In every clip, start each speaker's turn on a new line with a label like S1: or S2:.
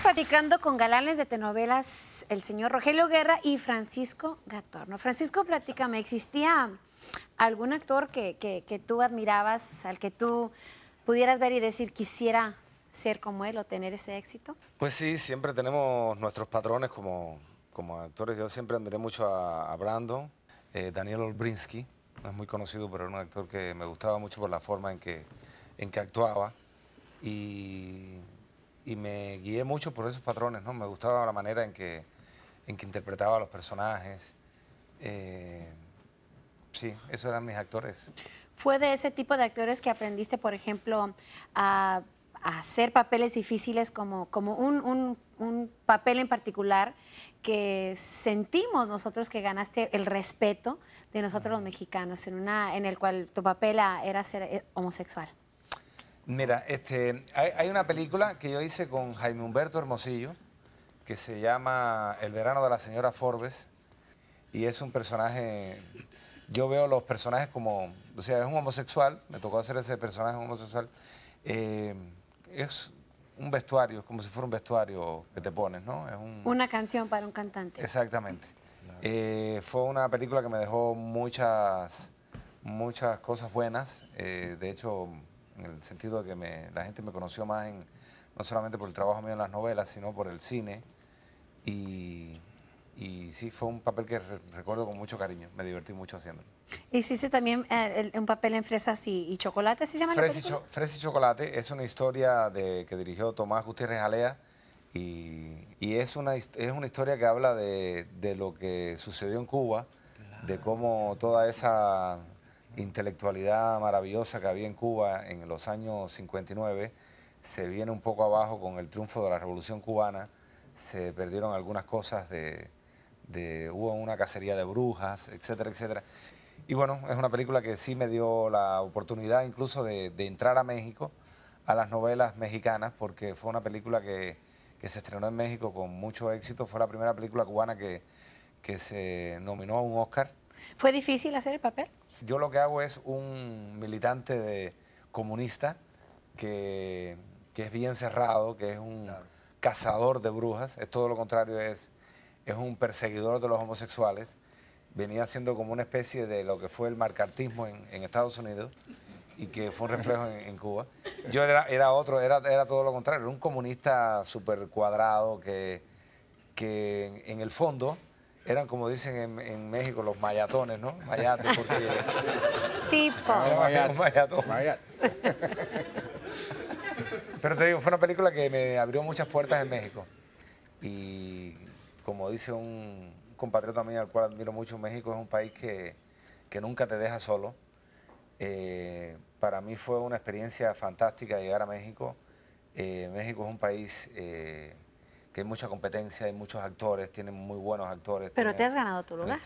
S1: platicando con galanes de telenovelas, el señor Rogelio Guerra y Francisco Gatorno. Francisco, platícame, ¿existía algún actor que, que, tú admirabas, al que tú pudieras ver y decir quisiera ser como él o tener ese éxito?
S2: Pues sí, siempre tenemos nuestros patrones como, como actores. Yo siempre admiré mucho a, a eh, Daniel Olbrinsky, no es muy conocido, pero era un actor que me gustaba mucho por la forma en que, en que actuaba. Y y me guié mucho por esos patrones, ¿no? Me gustaba la manera en que, en que interpretaba a los personajes. Eh, sí, esos eran mis actores.
S1: ¿Fue de ese tipo de actores que aprendiste, por ejemplo, a, hacer papeles difíciles como, como un, un, un papel en particular que sentimos nosotros que ganaste el respeto de nosotros los mexicanos, en, una, en el cual tu papel era ser eh, homosexual?
S2: Mira, este, hay, una película que yo hice con Jaime Humberto Hermosillo que se llama El verano de la señora Forbes y es un personaje, yo veo los personajes como, o sea, es un homosexual, me tocó hacer ese personaje homosexual, eh, es un vestuario, es como si fuera un vestuario que te pones, ¿no? Es Una
S1: canción para un cantante.
S2: Exactamente. Eh, fue una película que me dejó muchas, muchas cosas buenas, eh, de hecho en el sentido de que la gente me conoció más en, no solamente por el trabajo mío en las novelas, sino por el cine. Y, sí, fue un papel que recuerdo con mucho cariño, me divertí mucho haciéndolo.
S1: Hiciste también eh, un papel en Fresas y, Chocolate, ¿se llama Fres
S2: y, Chocolate es una historia de, que dirigió Tomás Gutiérrez Alea y, es, una, es una historia que habla de, lo que sucedió en Cuba, de cómo toda esa intelectualidad maravillosa que había en Cuba en los años 59 se viene un poco abajo con el triunfo de la Revolución Cubana, se perdieron algunas cosas de, hubo una cacería de brujas, etcétera, etcétera. Y bueno, es una película que sí me dio la oportunidad incluso de, entrar a México, a las novelas mexicanas, porque fue una película que, se estrenó en México con mucho éxito, fue la primera película cubana que, que se nominó a un Oscar
S1: ¿Fue difícil hacer el papel?
S2: Yo lo que hago es un militante comunista que, es bien cerrado, que es un cazador de brujas, es todo lo contrario, es, un perseguidor de los homosexuales. Venía siendo como una especie de lo que fue el marcartismo en, Estados Unidos y que fue un reflejo en, Cuba. Yo era, otro, era, todo lo contrario, era un comunista súper cuadrado que, en, el fondo eran como dicen en, México los mayatones, ¿no? por si...
S1: tipo. un mayatón.
S2: Pero te digo, fue una película que me abrió muchas puertas en México. Y como dice un compatriota mío al cual admiro mucho, México es un país que, nunca te deja solo. Eh, para mí fue una experiencia fantástica llegar a México. Eh, México es un país... Eh, que hay mucha competencia, hay muchos actores, tienen muy buenos actores. Pero te has
S1: ganado tu lugar.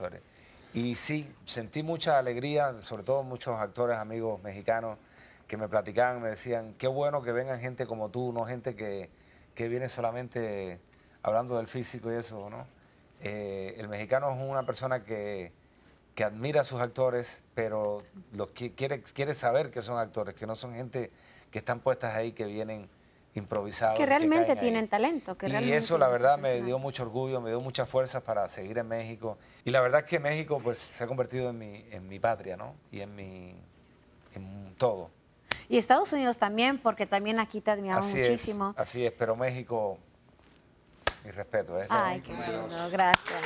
S2: Y sí, sentí mucha alegría, sobre todo muchos actores, amigos mexicanos, que me platicaban, me decían, qué bueno que vengan gente como tú, no gente que, viene solamente hablando del físico y eso, ¿no? Eh, el mexicano es una persona que, admira a sus actores, pero quiere saber que son actores, que no son gente que están puestas ahí, que vienen Improvisado Que realmente tienen
S1: talento. y eso la verdad me dio
S2: mucho orgullo, me dio muchas fuerzas para seguir en México. Y la verdad es que México pues, se ha convertido en mi, en mi patria, ¿no? Y en mi en todo.
S1: Y Estados Unidos también, porque también aquí te admiramos muchísimo.
S2: así es, pero México, mi respeto. ¿eh? Ay, qué bueno,
S1: gracias.